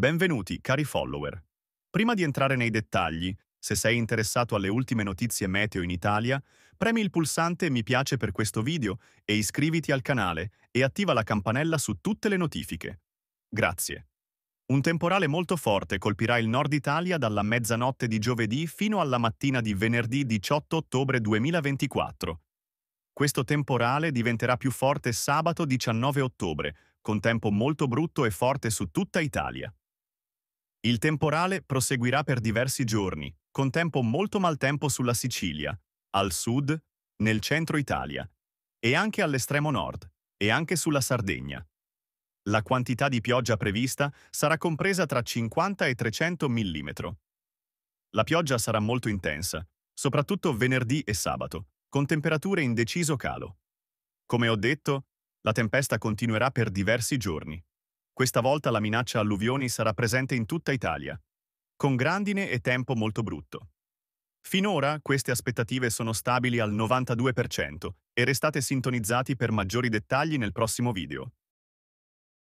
Benvenuti, cari follower. Prima di entrare nei dettagli, se sei interessato alle ultime notizie meteo in Italia, premi il pulsante Mi piace per questo video e iscriviti al canale e attiva la campanella su tutte le notifiche. Grazie. Un temporale molto forte colpirà il nord Italia dalla mezzanotte di giovedì fino alla mattina di venerdì 18 ottobre 2024. Questo temporale diventerà più forte sabato 19 ottobre, con tempo molto brutto e forte su tutta Italia. Il temporale proseguirà per diversi giorni, con tempo molto maltempo sulla Sicilia, al sud, nel centro Italia, e anche all'estremo nord, e anche sulla Sardegna. La quantità di pioggia prevista sarà compresa tra 50 e 300 mm. La pioggia sarà molto intensa, soprattutto venerdì e sabato, con temperature in deciso calo. Come ho detto, la tempesta continuerà per diversi giorni. Questa volta la minaccia alluvioni sarà presente in tutta Italia, con grandine e tempo molto brutto. Finora queste aspettative sono stabili al 92% e restate sintonizzati per maggiori dettagli nel prossimo video.